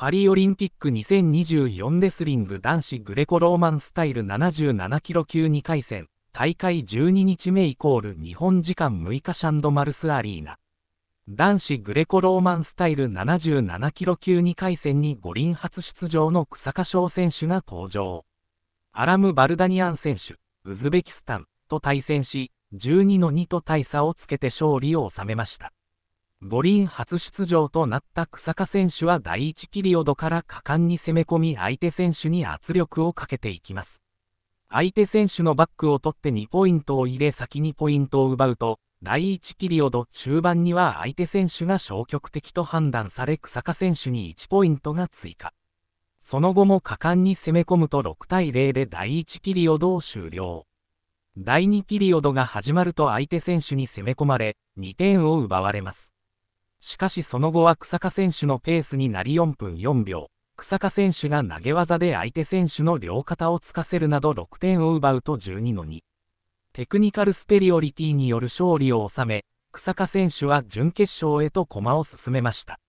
パリオリンピック2024レスリング男子グレコローマンスタイル77キロ級2回戦、大会12日目イコール日本時間6日シャンドマルスアリーナ。男子グレコローマンスタイル77キロ級2回戦に五輪初出場の草加翔選手が登場。アラム・バルダニアン選手、ウズベキスタンと対戦し、12の2と大差をつけて勝利を収めました。五輪初出場となった日下選手は第1ピリオドから果敢に攻め込み相手選手に圧力をかけていきます。相手選手のバックを取って2ポイントを入れ先にポイントを奪うと、第1ピリオド中盤には相手選手が消極的と判断され日下選手に1ポイントが追加。その後も果敢に攻め込むと6対0で第1ピリオドを終了。第2ピリオドが始まると相手選手に攻め込まれ、2点を奪われます。しかしその後は草加選手のペースになり4分4秒、草加選手が投げ技で相手選手の両肩をつかせるなど6点を奪うと12の2。テクニカルスペリオリティによる勝利を収め、草加選手は準決勝へと駒を進めました。